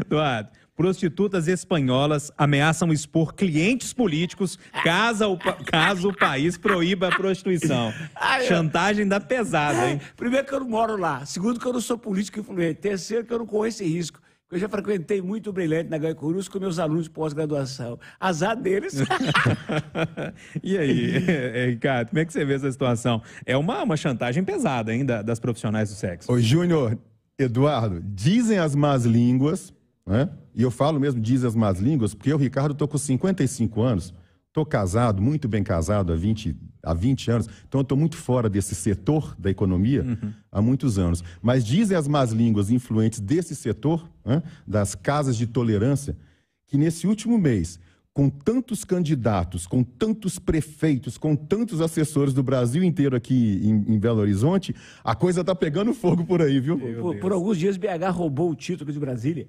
Eduardo, prostitutas espanholas ameaçam expor clientes políticos caso o, caso o país proíba a prostituição. Ai, Chantagem da pesada, hein? Primeiro que eu não moro lá. Segundo que eu não sou político influente. Terceiro que eu não corro esse risco. Eu já frequentei muito o Brilhante na Gai com meus alunos de pós-graduação. Azar deles. e aí, Ricardo, como é que você vê essa situação? É uma, uma chantagem pesada ainda das profissionais do sexo. Ô, Júnior, Eduardo, dizem as más línguas né? E eu falo mesmo, diz as más línguas, porque eu, Ricardo, estou com 55 anos, estou casado, muito bem casado há 20, há 20 anos, então eu estou muito fora desse setor da economia uhum. há muitos anos. Mas dizem as más línguas influentes desse setor, né? das casas de tolerância, que nesse último mês com tantos candidatos, com tantos prefeitos, com tantos assessores do Brasil inteiro aqui em, em Belo Horizonte, a coisa está pegando fogo por aí, viu? Por, por, alguns dias BH roubou o título de Brasília.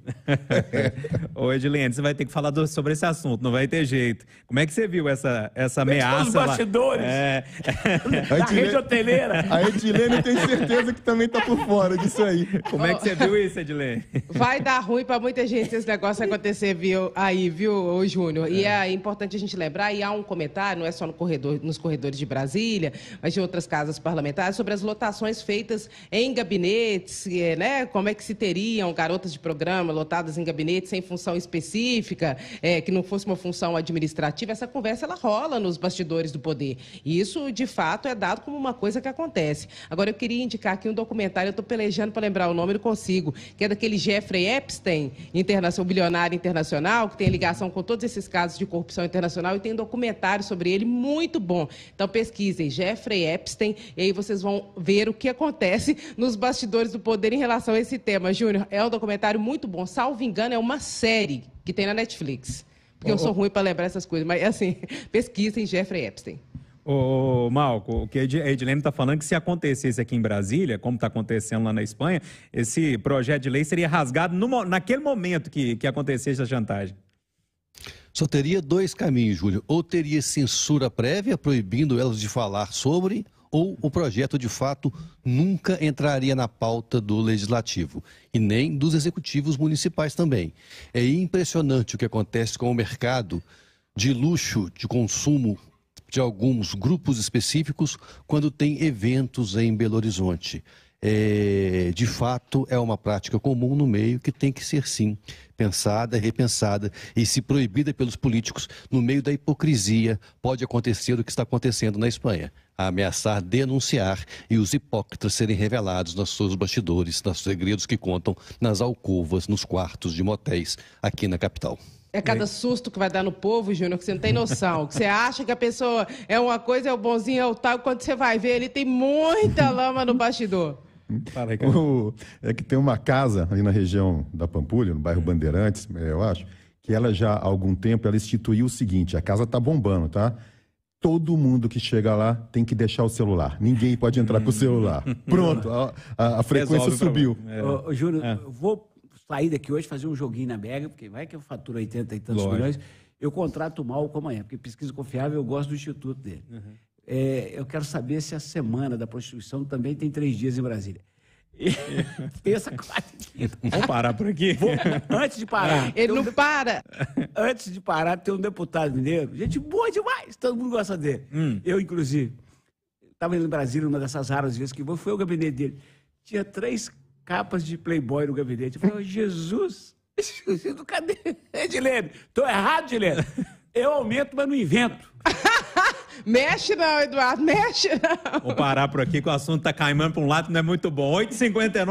Ô Edilene, você vai ter que falar do, sobre esse assunto, não vai ter jeito. Como é que você viu essa, essa ameaça? Os bastidores! É... da rede hoteleira! A Edilene tem certeza que também está por fora disso aí. Como é que você viu isso, Edilene? Vai dar ruim para muita gente esse negócio acontecer viu, aí, viu, Júnior? E é importante a gente lembrar, e há um comentário, não é só no corredor, nos corredores de Brasília, mas de outras casas parlamentares, sobre as lotações feitas em gabinetes, né? Como é que se teriam garotas de programa lotadas em gabinetes sem função específica, é, que não fosse uma função administrativa, essa conversa ela rola nos bastidores do poder. E isso, de fato, é dado como uma coisa que acontece. Agora, eu queria indicar aqui um documentário, eu estou pelejando para lembrar o nome, não consigo, que é daquele Jeffrey Epstein, internacional, bilionário internacional, que tem ligação com todos esses caras casos de corrupção internacional e tem um documentário sobre ele muito bom. Então pesquisem Jeffrey Epstein e aí vocês vão ver o que acontece nos bastidores do poder em relação a esse tema. Júnior, é um documentário muito bom. Salvo engano, é uma série que tem na Netflix. Porque eu sou ruim para lembrar essas coisas, mas assim, pesquisem Jeffrey Epstein. Ô, ô, Malco, o que a Edilene está falando é que se acontecesse aqui em Brasília, como está acontecendo lá na Espanha, esse projeto de lei seria rasgado no, naquele momento que, que acontecesse a chantagem. Só teria dois caminhos, Júlio. Ou teria censura prévia, proibindo elas de falar sobre, ou o projeto de fato nunca entraria na pauta do legislativo e nem dos executivos municipais também. É impressionante o que acontece com o mercado de luxo, de consumo de alguns grupos específicos quando tem eventos em Belo Horizonte é, de fato é uma prática comum no meio que tem que ser sim pensada, repensada e se proibida pelos políticos no meio da hipocrisia pode acontecer o que está acontecendo na Espanha, ameaçar denunciar e os hipócritas serem revelados nos seus bastidores, nos segredos que contam nas alcovas, nos quartos de motéis aqui na capital. É cada susto que vai dar no povo, Júnior, que você não tem noção. Que você acha que a pessoa é uma coisa, é o bonzinho, é o tal, quando você vai ver, ele tem muita lama no bastidor. Para, ah, o, é que tem uma casa ali na região da Pampulha, no bairro hum. Bandeirantes, é, eu acho, que ela já há algum tempo ela instituiu o seguinte: a casa tá bombando, tá? Todo mundo que chega lá tem que deixar o celular. Ninguém pode entrar com o hum. celular. Pronto, a, a, a frequência subiu. É. Ô, Júnior, é. vou sair daqui hoje fazer um joguinho na Mega, porque vai que eu faturo 80 e tantos Lógico. milhões eu contrato mal com é porque pesquisa confiável eu gosto do instituto dele. Uhum. É, eu quero saber se a semana da prostituição também tem três dias em Brasília. Pensa quase. e quinta. parar por aqui? Vou, antes de parar. Ah. Ele não um, para! Antes de parar, tem um deputado mineiro, gente boa demais, todo mundo gosta dele. Hum. Eu, inclusive. Estava indo em Brasília, uma dessas raras vezes que vou, foi o gabinete dele. Tinha três capas de Playboy no gabinete. Eu falei, oh, Jesus, Jesus, cadê? Edilene, estou errado, Edilene. Eu aumento, mas não invento. Mexe não, Eduardo, mexe não. Vou parar por aqui que o assunto tá caimando para um lado, não é muito bom. 8h59.